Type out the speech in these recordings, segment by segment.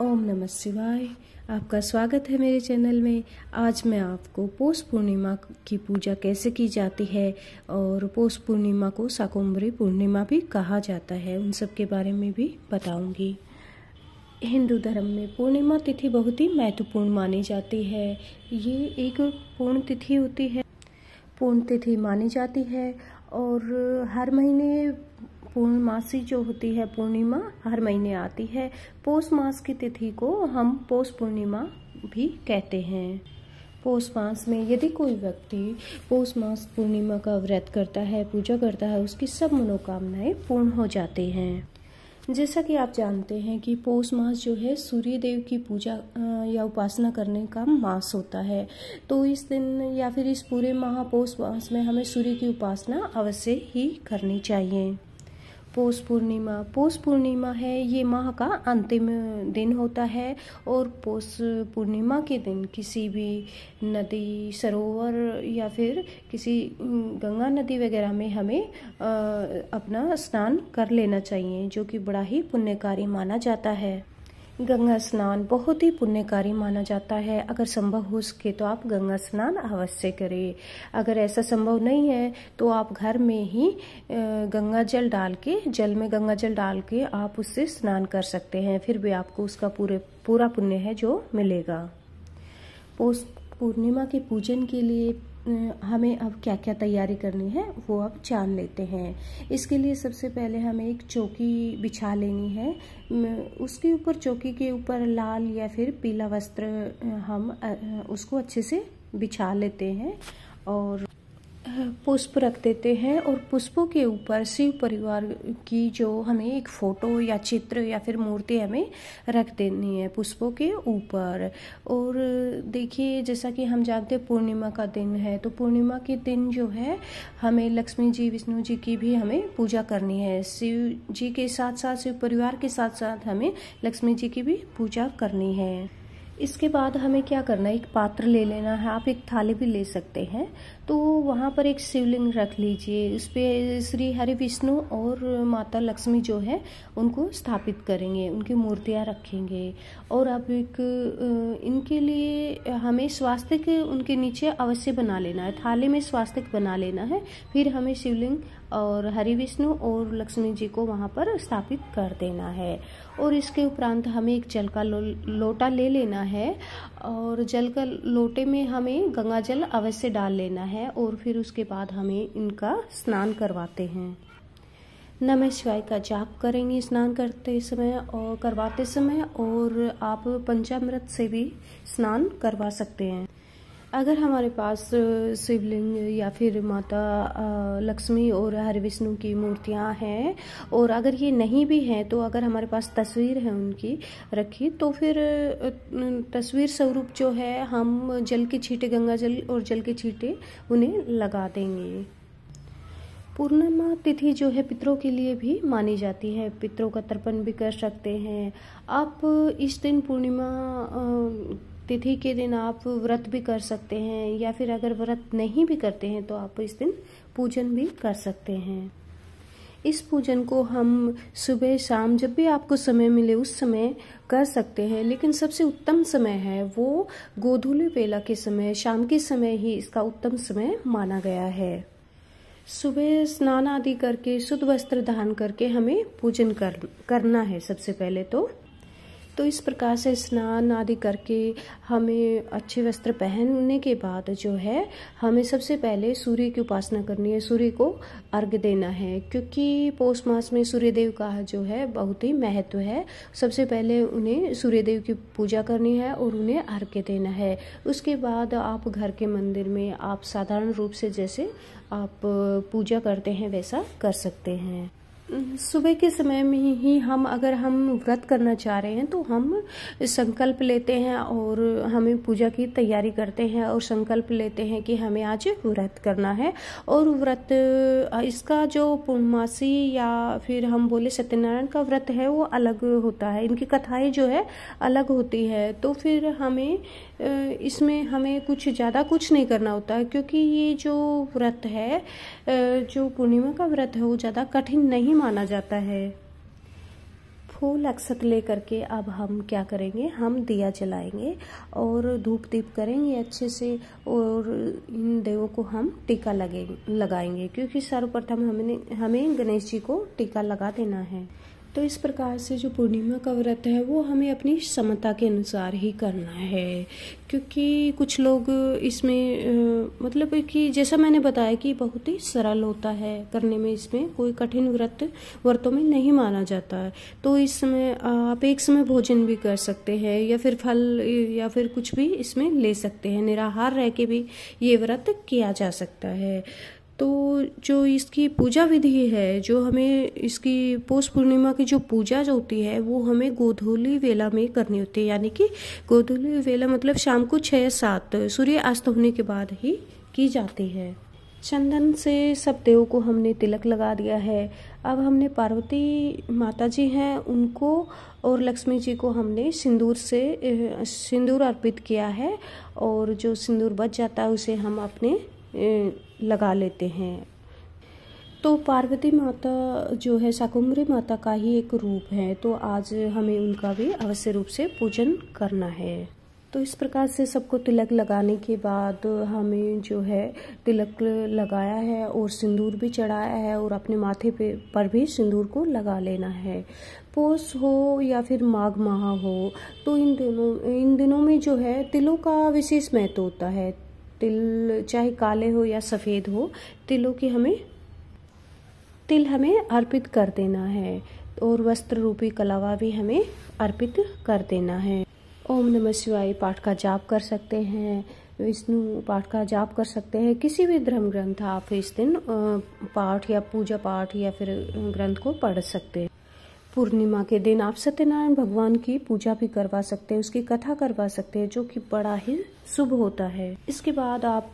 ओम नमः शिवाय आपका स्वागत है मेरे चैनल में आज मैं आपको पोष पूर्णिमा की पूजा कैसे की जाती है और पोष पूर्णिमा को साकुम्बरी पूर्णिमा भी कहा जाता है उन सब के बारे में भी बताऊंगी हिंदू धर्म में पूर्णिमा तिथि बहुत ही महत्वपूर्ण मानी जाती है ये एक पूर्ण तिथि होती है पूर्ण तिथि मानी जाती है और हर महीने पूर्णमासी जो होती है पूर्णिमा हर महीने आती है पौष मास की तिथि को हम पौष पूर्णिमा भी कहते हैं पौष मास में यदि कोई व्यक्ति पौष मास पूर्णिमा का व्रत करता है पूजा करता है उसकी सब मनोकामनाएं पूर्ण हो जाती हैं जैसा कि आप जानते हैं कि पौष मास जो है सूर्य देव की पूजा या उपासना करने का मास होता है तो इस दिन या फिर इस पूरे माह मास में हमें सूर्य की उपासना अवश्य ही करनी चाहिए पोष पूर्णिमा पोष पूर्णिमा है ये माह का अंतिम दिन होता है और पोष पूर्णिमा के दिन किसी भी नदी सरोवर या फिर किसी गंगा नदी वगैरह में हमें अपना स्नान कर लेना चाहिए जो कि बड़ा ही पुण्यकारी माना जाता है गंगा स्नान बहुत ही पुण्यकारी माना जाता है अगर संभव हो सके तो आप गंगा स्नान अवश्य करें अगर ऐसा संभव नहीं है तो आप घर में ही गंगा जल डाल के जल में गंगा जल डाल के आप उससे स्नान कर सकते हैं फिर भी आपको उसका पूरे पूरा पुण्य है जो मिलेगा पूर्णिमा के पूजन के लिए हमें अब क्या क्या तैयारी करनी है वो अब जान लेते हैं इसके लिए सबसे पहले हमें एक चौकी बिछा लेनी है उसके ऊपर चौकी के ऊपर लाल या फिर पीला वस्त्र हम उसको अच्छे से बिछा लेते हैं और पुष्प रख देते हैं और पुष्पों के ऊपर शिव परिवार की जो हमें एक फ़ोटो या चित्र या फिर मूर्ति हमें रख देनी है पुष्पों के ऊपर और देखिए जैसा कि हम जानते हैं पूर्णिमा का दिन है तो पूर्णिमा के दिन जो है हमें लक्ष्मी जी विष्णु जी की भी हमें पूजा करनी है शिव जी के साथ साथ शिव परिवार के साथ साथ हमें लक्ष्मी जी की भी पूजा करनी है इसके बाद हमें क्या करना है एक पात्र ले लेना है आप एक थाली भी ले सकते हैं तो वहाँ पर एक शिवलिंग रख लीजिए उस पर श्री हरि विष्णु और माता लक्ष्मी जो है उनको स्थापित करेंगे उनकी मूर्तियाँ रखेंगे और आप एक इनके लिए हमें स्वास्तिक उनके नीचे अवश्य बना लेना है थाली में स्वास्तिक बना लेना है फिर हमें शिवलिंग और हरि विष्णु और लक्ष्मी जी को वहाँ पर स्थापित कर देना है और इसके उपरांत हमें एक जल का लो, लोटा ले लेना है और जल का लोटे में हमें गंगा जल अवश्य डाल लेना है और फिर उसके बाद हमें इनका स्नान करवाते हैं नमः शिवाय का जाप करेंगे स्नान करते समय और करवाते समय और आप पंचामृत से भी स्नान करवा सकते हैं अगर हमारे पास शिवलिंग या फिर माता लक्ष्मी और हरि विष्णु की मूर्तियाँ हैं और अगर ये नहीं भी हैं तो अगर हमारे पास तस्वीर है उनकी रखी तो फिर तस्वीर स्वरूप जो है हम जल के छींटे गंगा जल और जल के छींटे उन्हें लगा देंगे पूर्णिमा तिथि जो है पितरों के लिए भी मानी जाती है पितरों का तर्पण भी कर सकते हैं आप इस दिन पूर्णिमा तिथि के दिन आप व्रत भी कर सकते हैं या फिर अगर व्रत नहीं भी करते हैं तो आप इस दिन पूजन भी कर सकते हैं इस पूजन को हम सुबह शाम जब भी आपको समय मिले उस समय कर सकते हैं लेकिन सबसे उत्तम समय है वो गोधूल वेला के समय शाम के समय ही इसका उत्तम समय माना गया है सुबह स्नान आदि करके शुद्ध वस्त्र धान करके हमें पूजन कर, करना है सबसे पहले तो तो इस प्रकार से स्नान आदि करके हमें अच्छे वस्त्र पहनने के बाद जो है हमें सबसे पहले सूर्य की उपासना करनी है सूर्य को अर्घ देना है क्योंकि पौष मास में सूर्यदेव का जो है बहुत ही महत्व है सबसे पहले उन्हें सूर्यदेव की पूजा करनी है और उन्हें अर्घ देना है उसके बाद आप घर के मंदिर में आप साधारण रूप से जैसे आप पूजा करते हैं वैसा कर सकते हैं सुबह के समय में ही हम अगर हम व्रत करना चाह रहे हैं तो हम संकल्प लेते हैं और हमें पूजा की तैयारी करते हैं और संकल्प लेते हैं कि हमें आज व्रत करना है और व्रत इसका जो पूर्णमासी या फिर हम बोले सत्यनारायण का व्रत है वो अलग होता है इनकी कथाएं जो है अलग होती है तो फिर हमें इसमें हमें कुछ ज़्यादा कुछ नहीं करना होता है क्योंकि ये जो व्रत है जो पूर्णिमा का व्रत है वो ज़्यादा कठिन नहीं माना जाता है फूल अक्सत ले करके अब हम क्या करेंगे हम दिया जलाएंगे और धूप दीप करेंगे अच्छे से और इन देवों को हम टीका लगे लगाएंगे क्योंकि सर्वप्रथम हमने हमें गणेश जी को टीका लगा देना है तो इस प्रकार से जो पूर्णिमा का व्रत है वो हमें अपनी क्षमता के अनुसार ही करना है क्योंकि कुछ लोग इसमें मतलब कि जैसा मैंने बताया कि बहुत ही सरल होता है करने में इसमें कोई कठिन व्रत व्रतों में नहीं माना जाता है तो इसमें आप एक समय भोजन भी कर सकते हैं या फिर फल या फिर कुछ भी इसमें ले सकते हैं निराहार रह के भी ये व्रत किया जा सकता है तो जो इसकी पूजा विधि है जो हमें इसकी पौष पूर्णिमा की जो पूजा जो होती है वो हमें गोधूली वेला में करनी होती है यानी कि गोधूली वेला मतलब शाम को छः सात सूर्य अस्त होने के बाद ही की जाती है चंदन से सब देवों को हमने तिलक लगा दिया है अब हमने पार्वती माता जी हैं उनको और लक्ष्मी जी को हमने सिंदूर से सिंदूर अर्पित किया है और जो सिंदूर बच जाता है उसे हम अपने लगा लेते हैं तो पार्वती माता जो है शाकुम्भरी माता का ही एक रूप है तो आज हमें उनका भी अवश्य रूप से पूजन करना है तो इस प्रकार से सबको तिलक लगाने के बाद हमें जो है तिलक लगाया है और सिंदूर भी चढ़ाया है और अपने माथे पे पर भी सिंदूर को लगा लेना है पोष हो या फिर माघ माह हो तो इन दिनों इन दिनों में जो है तिलों का विशेष महत्व होता है तिल चाहे काले हो या सफ़ेद हो तिलों की हमें तिल हमें अर्पित कर देना है और वस्त्र रूपी कलावा भी हमें अर्पित कर देना है ओम नमः शिवाय पाठ का जाप कर सकते हैं विष्णु पाठ का जाप कर सकते हैं किसी भी धर्म ग्रंथ आप इस दिन पाठ या पूजा पाठ या फिर ग्रंथ को पढ़ सकते हैं पूर्णिमा के दिन आप सत्यनारायण भगवान की पूजा भी करवा सकते हैं उसकी कथा करवा सकते हैं जो कि बड़ा ही शुभ होता है इसके बाद आप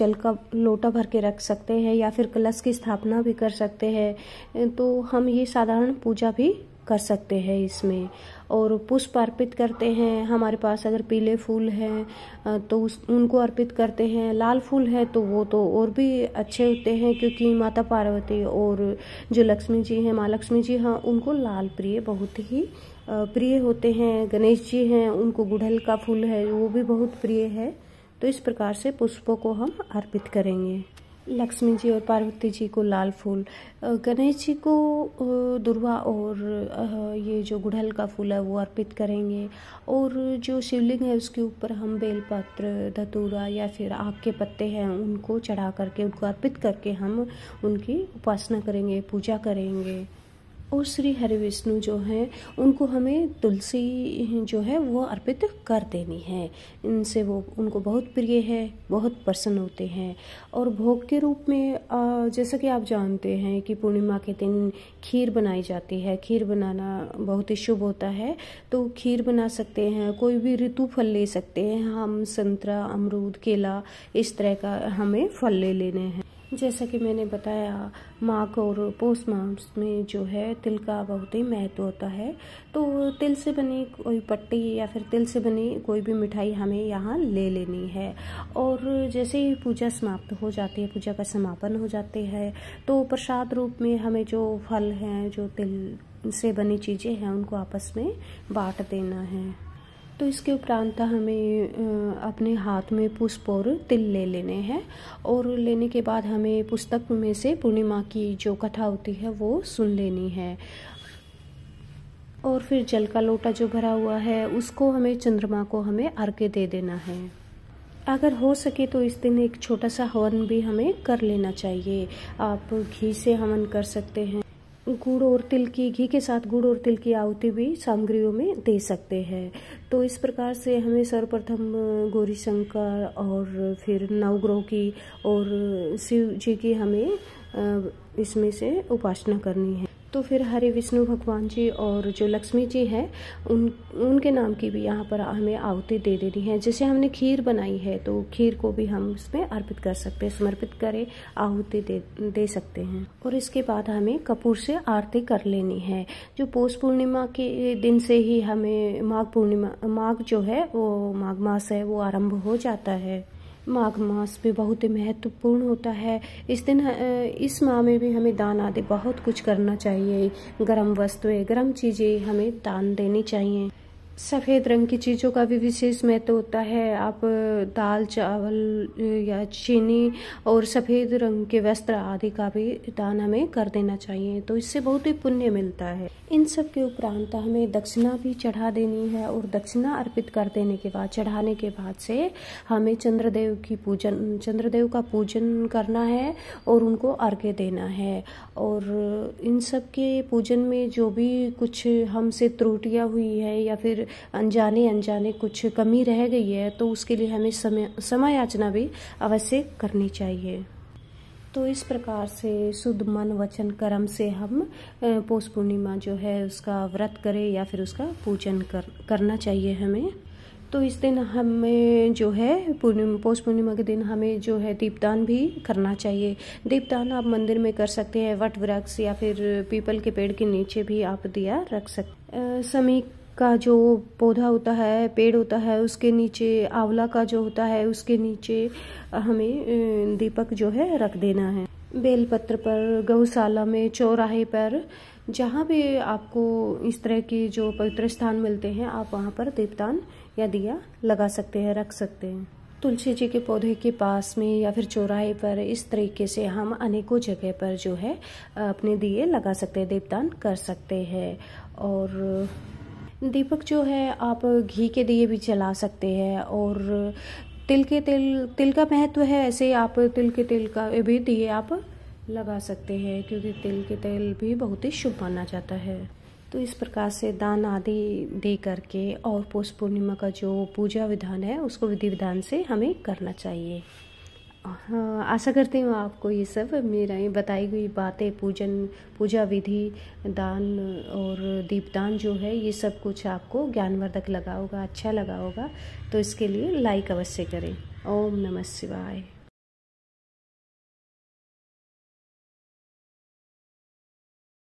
जल का लोटा भर के रख सकते हैं या फिर कलश की स्थापना भी कर सकते हैं तो हम ये साधारण पूजा भी कर सकते हैं इसमें और पुष्प अर्पित करते हैं हमारे पास अगर पीले फूल हैं तो उस उनको अर्पित करते हैं लाल फूल है तो वो तो और भी अच्छे होते हैं क्योंकि माता पार्वती और जो लक्ष्मी जी हैं माँ लक्ष्मी जी हाँ उनको लाल प्रिय बहुत ही प्रिय होते हैं गणेश जी हैं उनको गुड़हल का फूल है वो भी बहुत प्रिय है तो इस प्रकार से पुष्पों को हम अर्पित करेंगे लक्ष्मी जी और पार्वती जी को लाल फूल गणेश जी को दुर्वा और ये जो गुड़हल का फूल है वो अर्पित करेंगे और जो शिवलिंग है उसके ऊपर हम बेलपत्र धतूरा या फिर आग के पत्ते हैं उनको चढ़ा करके उनको अर्पित करके हम उनकी उपासना करेंगे पूजा करेंगे और श्री हरि विष्णु जो हैं उनको हमें तुलसी जो है वो अर्पित कर देनी है इनसे वो उनको बहुत प्रिय है बहुत प्रसन्न होते हैं और भोग के रूप में जैसा कि आप जानते हैं कि पूर्णिमा के दिन खीर बनाई जाती है खीर बनाना बहुत ही शुभ होता है तो खीर बना सकते हैं कोई भी ऋतु फल ले सकते हैं हम संतरा अमरूद केला इस तरह का हमें फल ले लेने हैं जैसा कि मैंने बताया माघ और पोष मास में जो है तिल का बहुत ही महत्व होता है तो तिल से बनी कोई पट्टी या फिर तिल से बनी कोई भी मिठाई हमें यहाँ ले लेनी है और जैसे ही पूजा समाप्त हो जाती है पूजा का समापन हो जाते हैं तो प्रसाद रूप में हमें जो फल हैं जो तिल से बनी चीज़ें हैं उनको आपस में बांट देना है तो इसके उपरांत हमें अपने हाथ में पुष्प और तिल ले लेने हैं और लेने के बाद हमें पुस्तक में से पूर्णिमा की जो कथा होती है वो सुन लेनी है और फिर जल का लोटा जो भरा हुआ है उसको हमें चंद्रमा को हमें अर्घ्य दे देना है अगर हो सके तो इस दिन एक छोटा सा हवन भी हमें कर लेना चाहिए आप घी से हवन कर सकते हैं गुड़ और तिल की घी के साथ गुड़ और तिल की आहुति भी सामग्रियों में दे सकते हैं तो इस प्रकार से हमें सर्वप्रथम गौरी शंकर और फिर नवग्रह की और शिव जी की हमें इसमें से उपासना करनी है तो फिर हरे विष्णु भगवान जी और जो लक्ष्मी जी हैं उन उनके नाम की भी यहाँ पर हमें आहुति दे देनी है जैसे हमने खीर बनाई है तो खीर को भी हम उसमें अर्पित कर सकते हैं समर्पित करें आहुति दे दे सकते हैं और इसके बाद हमें कपूर से आरती कर लेनी है जो पोष पूर्णिमा के दिन से ही हमें माघ पूर्णिमा माघ जो है वो माघ मास है वो आरम्भ हो जाता है माघ मास भी बहुत ही महत्वपूर्ण होता है इस दिन इस माह में भी हमें दान आदि बहुत कुछ करना चाहिए गर्म वस्तुएं गर्म चीज़ें हमें दान देनी चाहिए सफ़ेद रंग की चीज़ों का भी विशेष महत्व होता है आप दाल चावल या चीनी और सफ़ेद रंग के वस्त्र आदि का भी दान हमें कर देना चाहिए तो इससे बहुत ही पुण्य मिलता है इन सब के उपरांत हमें दक्षिणा भी चढ़ा देनी है और दक्षिणा अर्पित कर देने के बाद चढ़ाने के बाद से हमें चंद्रदेव की पूजन चंद्रदेव का पूजन करना है और उनको अर्घ्य देना है और इन सब के पूजन में जो भी कुछ हमसे त्रुटियाँ हुई है या फिर अनजाने अनजाने कुछ कमी रह गई है तो उसके लिए हमें समय समायाचना भी अवश्य करनी चाहिए तो इस प्रकार से शुद्ध मन वचन कर्म से हम पोष पूर्णिमा जो है उसका व्रत करें या फिर उसका पूजन कर करना चाहिए हमें तो इस दिन हमें जो है पूर्णिमा पोष पूर्णिमा के दिन हमें जो है दीपदान भी करना चाहिए दीपदान आप मंदिर में कर सकते हैं वट वृक्ष या फिर पीपल के पेड़ के नीचे भी आप दिया रख सकते समीप का जो पौधा होता है पेड़ होता है उसके नीचे आंवला का जो होता है उसके नीचे हमें दीपक जो है रख देना है बेलपत्र पर गौशाला में चौराहे पर जहाँ भी आपको इस तरह के जो पवित्र स्थान मिलते हैं आप वहाँ पर दीपदान या दिया लगा सकते हैं रख सकते हैं तुलसी जी के पौधे के पास में या फिर चौराहे पर इस तरीके से हम अनेकों जगह पर जो है अपने दिए लगा सकते हैं देवदान कर सकते हैं और दीपक जो है आप घी के दिए भी जला सकते हैं और तिल के तेल तिल का महत्व है ऐसे आप तिल के तेल का भी दिए आप लगा सकते हैं क्योंकि तिल के तेल भी बहुत ही शुभ माना जाता है तो इस प्रकार से दान आदि दे करके और पोष पूर्णिमा का जो पूजा विधान है उसको विधि विधान से हमें करना चाहिए हाँ, आशा करती हूँ आपको ये सब मेरा ये बताई हुई बातें पूजन पूजा विधि दान और दीपदान जो है ये सब कुछ आपको ज्ञानवर्धक लगा होगा अच्छा लगा होगा तो इसके लिए लाइक अवश्य करें ओम नमः शिवाय